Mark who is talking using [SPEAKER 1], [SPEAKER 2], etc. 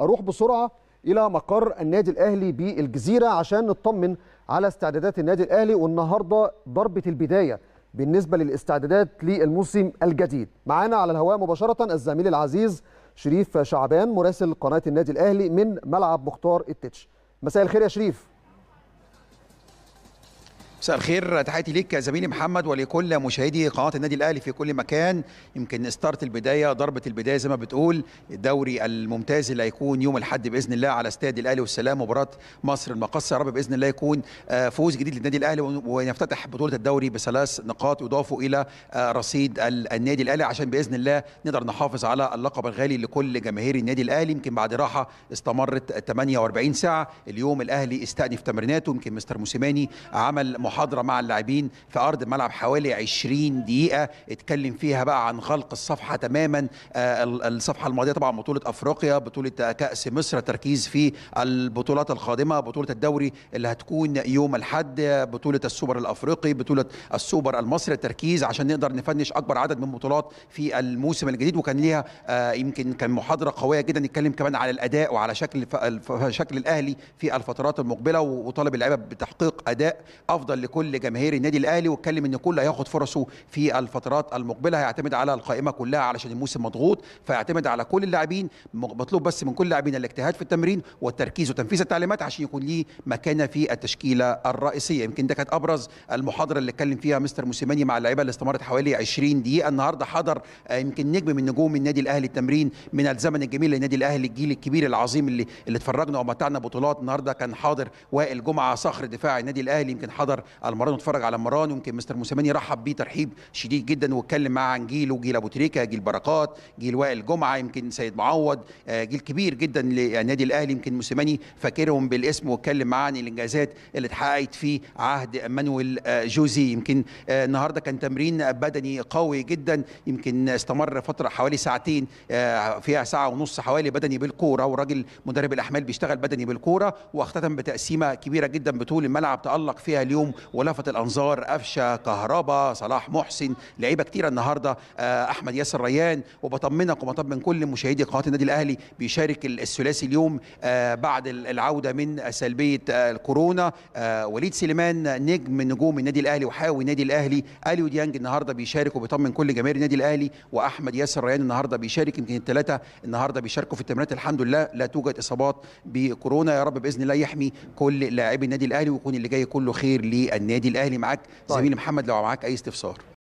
[SPEAKER 1] اروح بسرعه الى مقر النادي الاهلي بالجزيره عشان نطمن على استعدادات النادي الاهلي والنهارده ضربه البدايه بالنسبه للاستعدادات للموسم الجديد معانا على الهواء مباشره الزميل العزيز شريف شعبان مراسل قناه النادي الاهلي من ملعب مختار التتش مساء الخير يا شريف
[SPEAKER 2] مساء الخير تحياتي ليك زميلي محمد ولكل مشاهدي قناه النادي الاهلي في كل مكان يمكن ستارت البدايه ضربه البدايه زي ما بتقول الدوري الممتاز اللي هيكون يوم الاحد باذن الله على استاد الاهلي والسلام مباراه مصر المقصه يا رب باذن الله يكون آه، فوز جديد للنادي الاهلي ونفتتح بطوله الدوري بثلاث نقاط يضافوا الى آه، رصيد النادي الاهلي عشان باذن الله نقدر نحافظ على اللقب الغالي لكل جماهير النادي الاهلي يمكن بعد راحه استمرت 48 ساعه اليوم الاهلي استأنف تمريناته يمكن مستر موسيماني عمل محاضره مع اللاعبين في ارض الملعب حوالي 20 دقيقه اتكلم فيها بقى عن غلق الصفحه تماما آه، الصفحه الماضيه طبعا بطوله افريقيا بطوله آه، كاس مصر تركيز في البطولات القادمه بطوله الدوري اللي هتكون يوم الاحد بطوله السوبر الافريقي بطوله السوبر المصري التركيز عشان نقدر نفنش اكبر عدد من البطولات في الموسم الجديد وكان ليها آه، يمكن كان محاضره قويه جدا نتكلم كمان على الاداء وعلى شكل شكل الاهلي في الفترات المقبله وطالب اللعيبه بتحقيق اداء افضل لكل جماهير النادي الاهلي واتكلم ان كله هياخد فرصه في الفترات المقبله هيعتمد على القائمه كلها علشان الموسم مضغوط فيعتمد على كل اللاعبين مطلوب بس من كل اللاعبين الاجتهاد في التمرين والتركيز وتنفيذ التعليمات عشان يكون ليه مكانه في التشكيله الرئيسيه يمكن ده كانت ابرز المحاضره اللي اتكلم فيها مستر موسيماني مع اللعيبه اللي استمرت حوالي 20 دقيقه النهارده حضر آه، يمكن نجم من نجوم النادي الاهلي التمرين من الزمن الجميل للنادي الاهلي الجيل الكبير العظيم اللي اللي اتفرجنا ومتعنا بطولات النهارده كان حاضر وائل جمعه صخر دفاع النادي الاهلي يمكن حضر على مران واتفرج على مران يمكن مستر موسيماني رحب بيه ترحيب شديد جدا واتكلم معاه عن جيله جيل ابو تريكه جيل بركات جيل وائل جمعه يمكن سيد معوض آه، جيل كبير جدا للنادي الاهلي يمكن موسيماني فاكرهم بالاسم واتكلم معاه عن الانجازات اللي اتحققت في عهد مانويل آه، جوزي يمكن آه، النهارده كان تمرين بدني قوي جدا يمكن استمر فتره حوالي ساعتين فيها ساعه ونص حوالي بدني بالكوره وراجل مدرب الاحمال بيشتغل بدني بالكوره واختتم بتقسيمه كبيره جدا بطول الملعب تالق فيها اليوم ولفت الانظار قفشه كهربا صلاح محسن لعيبه كتيره النهارده آه، احمد ياسر ريان وبطمنك وبطمن كل مشاهدي قناه النادي الاهلي بيشارك الثلاثي اليوم آه، بعد العوده من سلبيه آه، الكورونا وليد سليمان نجم نجوم النادي الاهلي وحاوي النادي الاهلي اليو ديانج النهارده بيشارك وبيطمن كل جماهير النادي الاهلي واحمد ياسر ريان النهارده بيشارك يمكن الثلاثه النهارده بيشاركوا في التمرينات الحمد لله لا توجد اصابات بكورونا يا رب باذن الله يحمي كل لاعبي النادي الاهلي ويكون اللي جاي كله خير ليه النادي الاهلي معاك طيب. زميلي محمد لو معاك اي استفسار